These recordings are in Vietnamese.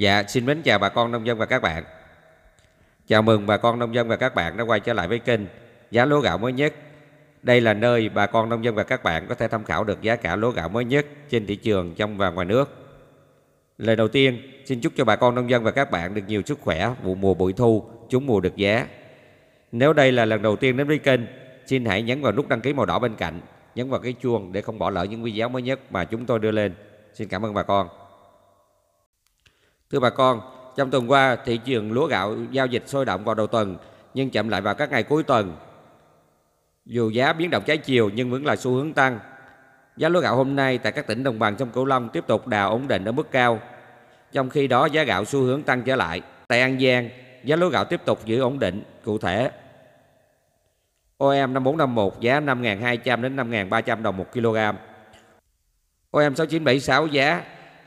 Dạ xin mến chào bà con nông dân và các bạn Chào mừng bà con nông dân và các bạn đã quay trở lại với kênh Giá lúa gạo mới nhất Đây là nơi bà con nông dân và các bạn có thể tham khảo được giá cả lúa gạo mới nhất trên thị trường trong và ngoài nước Lời đầu tiên xin chúc cho bà con nông dân và các bạn được nhiều sức khỏe vụ mùa bội thu trúng mùa được giá Nếu đây là lần đầu tiên đến với kênh xin hãy nhấn vào nút đăng ký màu đỏ bên cạnh nhấn vào cái chuông để không bỏ lỡ những video mới nhất mà chúng tôi đưa lên. Xin cảm ơn bà con. Thưa bà con, trong tuần qua thị trường lúa gạo giao dịch sôi động vào đầu tuần nhưng chậm lại vào các ngày cuối tuần. Dù giá biến động trái chiều nhưng vẫn là xu hướng tăng. Giá lúa gạo hôm nay tại các tỉnh đồng bằng sông Cửu Long tiếp tục đà ổn định ở mức cao. Trong khi đó giá gạo xu hướng tăng trở lại. Tại An Giang, giá lúa gạo tiếp tục giữ ổn định. Cụ thể, OM 5451 giá 5.200 đến 5.300 đồng 1 kg. OM 6976 giá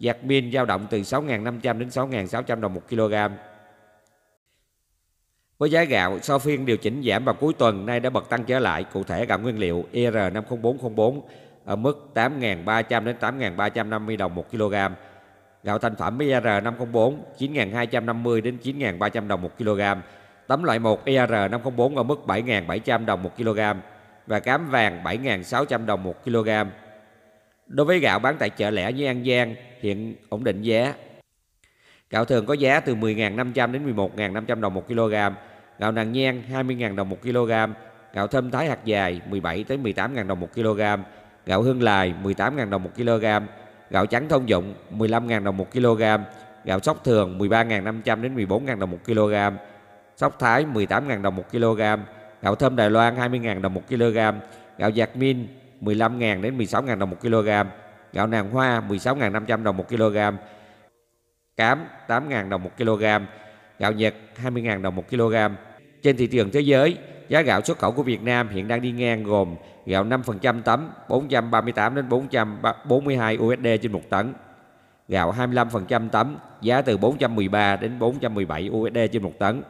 Giặc pin dao động từ 6.500 đến 6.600 đồng một kg. Với giá gạo, sau phiên điều chỉnh giảm vào cuối tuần nay đã bật tăng trở lại, cụ thể gạo nguyên liệu er 50404 ở mức 8.300 đến 8.350 đồng một kg. Gạo thành phẩm er 504 9.250 đến 9.300 đồng một kg. Tấm loại 1 er 504 ở mức 7.700 đồng một kg và cám vàng 7.600 đồng một kg. Đối với gạo bán tại chợ lẻ như An Giang, hiện ổn định giá. Gạo thường có giá từ 10.500 đến 11.500 đồng 1 kg, gạo nàng nhang 20.000 đồng 1 kg, gạo thơm thái hạt dài 17 tới 18.000 đồng 1 kg, gạo hương lài 18.000 đồng 1 kg, gạo trắng thông dụng 15.000 đồng 1 kg, gạo sóc thường 13.500 đến 14.000 đồng 1 kg, sóc thái 18.000 đồng 1 kg, gạo thơm Đài Loan 20.000 đồng 1 kg, gạo giạc min 15.000 đến 16.000 đồng một kg, gạo nàng hoa 16.500 đồng một kg, cám 8.000 đồng một kg, gạo Nhật 20.000 đồng một kg. Trên thị trường thế giới, giá gạo xuất khẩu của Việt Nam hiện đang đi ngang gồm gạo 5% tấm 438 đến 442 USD trên 1 tấn, gạo 25% tấm giá từ 413 đến 417 USD trên 1 tấn,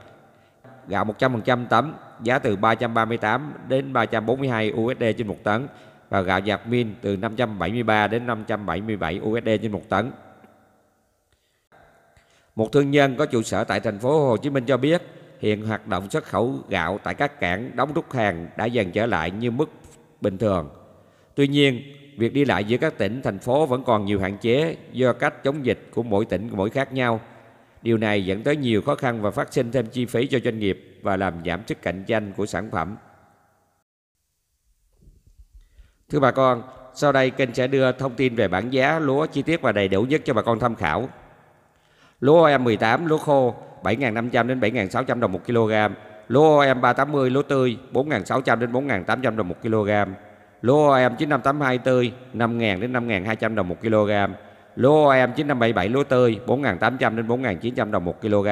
gạo 100% tấm giá từ 338 đến 342 USD trên 1 tấn và gạo giặt min từ 573 đến 577 USD trên một tấn. Một thương nhân có trụ sở tại thành phố Hồ Chí Minh cho biết, hiện hoạt động xuất khẩu gạo tại các cảng đóng rút hàng đã dần trở lại như mức bình thường. Tuy nhiên, việc đi lại giữa các tỉnh, thành phố vẫn còn nhiều hạn chế do cách chống dịch của mỗi tỉnh mỗi khác nhau. Điều này dẫn tới nhiều khó khăn và phát sinh thêm chi phí cho doanh nghiệp và làm giảm sức cạnh tranh của sản phẩm Thưa bà con, sau đây kênh sẽ đưa thông tin về bảng giá lúa chi tiết và đầy đủ nhất cho bà con tham khảo. Lúa OM e 18, lúa khô 7.500 đến 7.600 đồng 1 kg. Lúa OM e 380, lúa tươi 4.600 đến 4.800 đồng 1 kg. Lúa OM e 9582 tươi 5.000 đến 5.200 đồng 1 kg. Lúa OM 9577 lúa tươi 4.800 đến 4.900 đồng 1 kg.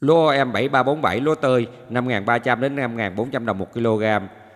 Lúa OM 7347 lúa tươi 5.300 đến 5.400 đồng 1 kg.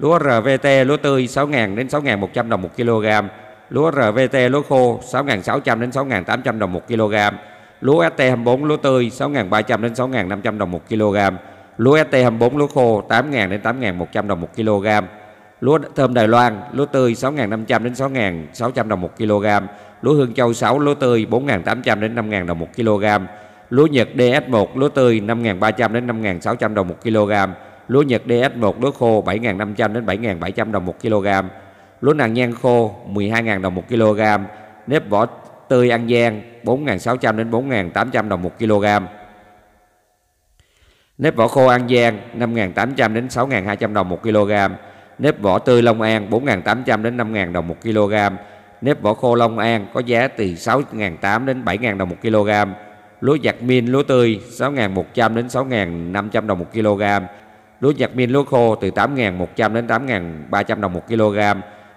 lúa RVT lúa tươi 6.000 đến 6.100 đồng 1 kg, lúa RVT lúa khô 6.600 đến 6.800 đồng 1 kg, lúa ST24 lúa tươi 6.300 đến 6.500 đồng 1 kg, lúa ST24 lúa khô 8.000 đến 8.100 đồng 1 kg, lúa thơm Đài Loan lúa tươi 6.500 đến 6.600 đồng 1 kg, lúa Hương Châu 6 lúa tươi 4.800 đến 5.000 đồng 1 kg, lúa Nhật DS1 lúa tươi 5.300 đến 5.600 đồng 1 kg lúa Nhật DS1 lúa khô 7.500 đến 7.700 đồng 1 kg, lúa nàng nhan khô 12.000 đồng 1 kg, nếp vỏ tươi An Giang 4.600 đến 4.800 đồng 1 kg. Nếp vỏ khô An Giang 5.800 đến 6.200 đồng 1 kg, nếp vỏ tươi Long An 4.800 đến 5.000 đồng 1 kg, nếp vỏ khô Long An có giá từ 6.800 đến 7.000 đồng 1 kg, lúa giặc min lúa tươi 6.100 đến 6.500 đồng 1 kg Lúa Nhật min lúa khô từ 8.100 đến 8.300 đồng 1 kg.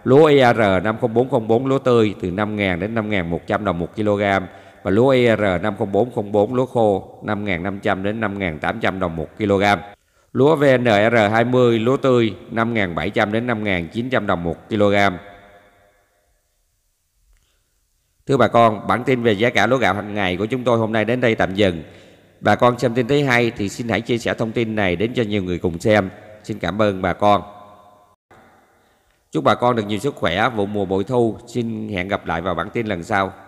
Lúa ER 50404 lúa tươi từ 5.000 đến 5.100 đồng 1 kg. Và lúa ER 50404 lúa khô 5.500 đến 5.800 đồng 1 kg. Lúa VNR20 lúa tươi 5.700 đến 5.900 đồng 1 kg. Thưa bà con, bản tin về giá cả lúa gạo hàng ngày của chúng tôi hôm nay đến đây tạm dừng. Bà con xem tin thấy hay thì xin hãy chia sẻ thông tin này đến cho nhiều người cùng xem. Xin cảm ơn bà con. Chúc bà con được nhiều sức khỏe vụ mùa bội thu. Xin hẹn gặp lại vào bản tin lần sau.